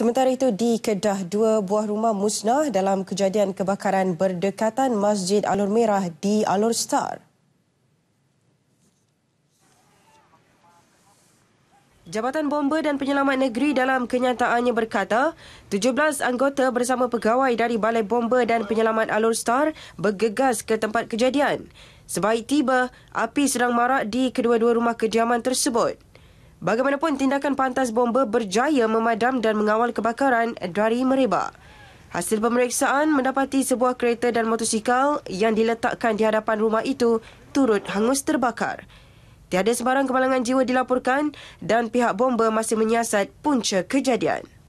Sementara itu di Kedah, dua buah rumah musnah dalam kejadian kebakaran berdekatan Masjid Alor Merah di Alor Star. Jabatan Bomba dan Penyelamat Negeri dalam kenyataannya berkata, 17 anggota bersama pegawai dari Balai Bomba dan Penyelamat Alor Star bergegas ke tempat kejadian. Sebaik tiba, api sedang marak di kedua-dua rumah kediaman tersebut. Bagaimanapun tindakan pantas bomba berjaya memadam dan mengawal kebakaran dari merebak. Hasil pemeriksaan mendapati sebuah kereta dan motosikal yang diletakkan di hadapan rumah itu turut hangus terbakar. Tiada sebarang kemalangan jiwa dilaporkan dan pihak bomba masih menyiasat punca kejadian.